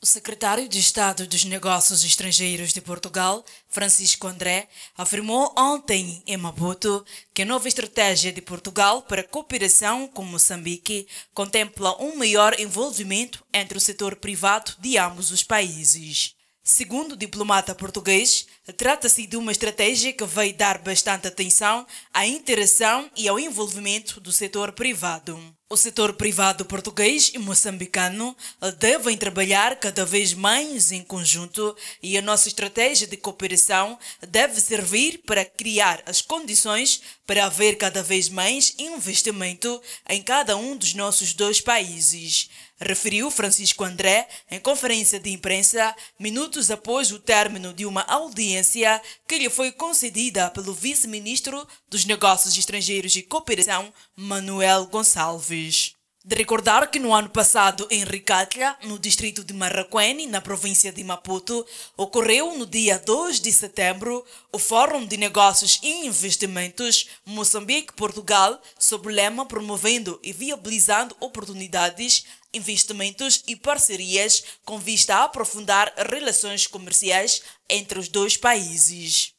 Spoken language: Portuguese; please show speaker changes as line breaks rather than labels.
O secretário de Estado dos Negócios Estrangeiros de Portugal, Francisco André, afirmou ontem em Maputo que a nova estratégia de Portugal para cooperação com Moçambique contempla um maior envolvimento entre o setor privado de ambos os países. Segundo o diplomata português, trata-se de uma estratégia que vai dar bastante atenção à interação e ao envolvimento do setor privado. O setor privado português e moçambicano devem trabalhar cada vez mais em conjunto e a nossa estratégia de cooperação deve servir para criar as condições para haver cada vez mais investimento em cada um dos nossos dois países referiu Francisco André em conferência de imprensa minutos após o término de uma audiência que lhe foi concedida pelo vice-ministro dos Negócios Estrangeiros e Cooperação, Manuel Gonçalves. De recordar que no ano passado, em Ricatlia, no distrito de Marraquene, na província de Maputo, ocorreu no dia 2 de setembro o Fórum de Negócios e Investimentos Moçambique-Portugal sob o lema Promovendo e Viabilizando Oportunidades, Investimentos e Parcerias com vista a aprofundar relações comerciais entre os dois países.